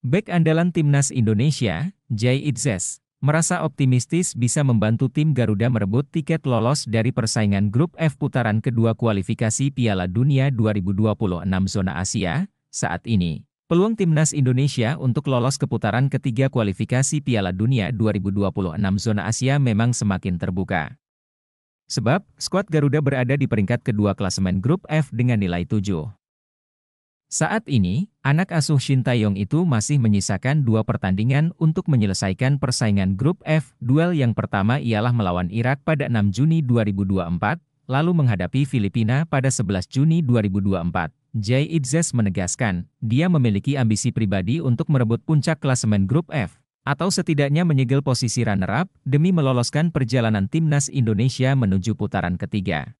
Back andalan timnas Indonesia, Jay Itzes, merasa optimistis bisa membantu tim Garuda merebut tiket lolos dari persaingan grup F putaran kedua kualifikasi Piala Dunia 2026 zona Asia. Saat ini, peluang timnas Indonesia untuk lolos ke putaran ketiga kualifikasi Piala Dunia 2026 zona Asia memang semakin terbuka. Sebab, skuad Garuda berada di peringkat kedua klasemen grup F dengan nilai 7. Saat ini, anak asuh Shin Taeyong itu masih menyisakan dua pertandingan untuk menyelesaikan persaingan grup F. Duel yang pertama ialah melawan Irak pada 6 Juni 2024, lalu menghadapi Filipina pada 11 Juni 2024. Jay Idzes menegaskan, dia memiliki ambisi pribadi untuk merebut puncak klasemen grup F atau setidaknya menyegel posisi runner-up demi meloloskan perjalanan timnas Indonesia menuju putaran ketiga.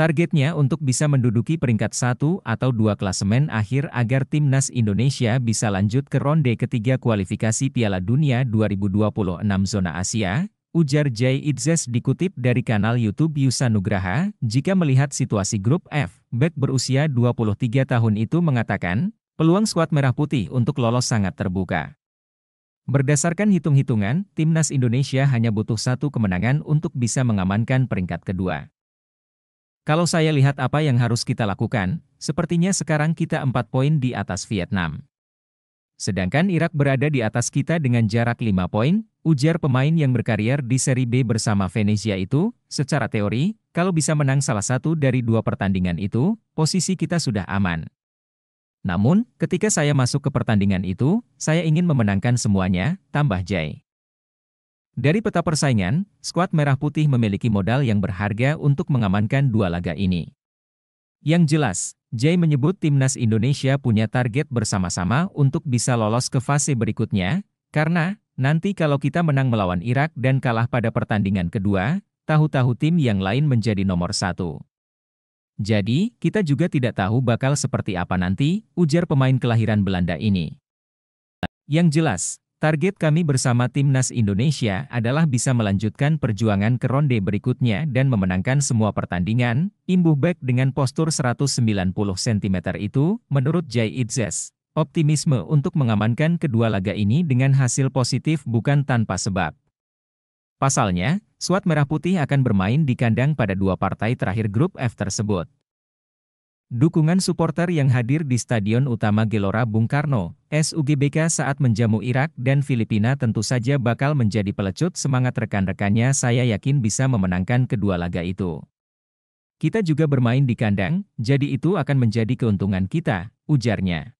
Targetnya untuk bisa menduduki peringkat satu atau dua klasemen akhir agar timnas Indonesia bisa lanjut ke ronde ketiga kualifikasi Piala Dunia 2026 zona Asia, ujar Jay Itzes dikutip dari kanal YouTube Yusa Nugraha, jika melihat situasi grup F, back berusia 23 tahun itu mengatakan, peluang skuad merah putih untuk lolos sangat terbuka. Berdasarkan hitung-hitungan, timnas Indonesia hanya butuh satu kemenangan untuk bisa mengamankan peringkat kedua. Kalau saya lihat apa yang harus kita lakukan, sepertinya sekarang kita empat poin di atas Vietnam. Sedangkan Irak berada di atas kita dengan jarak lima poin, ujar pemain yang berkarier di seri B bersama Venezia itu, secara teori, kalau bisa menang salah satu dari dua pertandingan itu, posisi kita sudah aman. Namun, ketika saya masuk ke pertandingan itu, saya ingin memenangkan semuanya, tambah Jai. Dari peta persaingan, skuad Merah Putih memiliki modal yang berharga untuk mengamankan dua laga ini. Yang jelas, Jay menyebut timnas Indonesia punya target bersama-sama untuk bisa lolos ke fase berikutnya, karena nanti kalau kita menang melawan Irak dan kalah pada pertandingan kedua, tahu-tahu tim yang lain menjadi nomor satu. Jadi, kita juga tidak tahu bakal seperti apa nanti, ujar pemain kelahiran Belanda ini. Yang jelas, Target kami bersama Timnas Indonesia adalah bisa melanjutkan perjuangan ke ronde berikutnya dan memenangkan semua pertandingan, imbuh back dengan postur 190 cm itu, menurut Jai Itzes. Optimisme untuk mengamankan kedua laga ini dengan hasil positif bukan tanpa sebab. Pasalnya, Swat Merah Putih akan bermain di kandang pada dua partai terakhir grup F tersebut. Dukungan supporter yang hadir di Stadion Utama Gelora Bung Karno, SUGBK saat menjamu Irak dan Filipina tentu saja bakal menjadi pelecut semangat rekan-rekannya saya yakin bisa memenangkan kedua laga itu. Kita juga bermain di kandang, jadi itu akan menjadi keuntungan kita, ujarnya.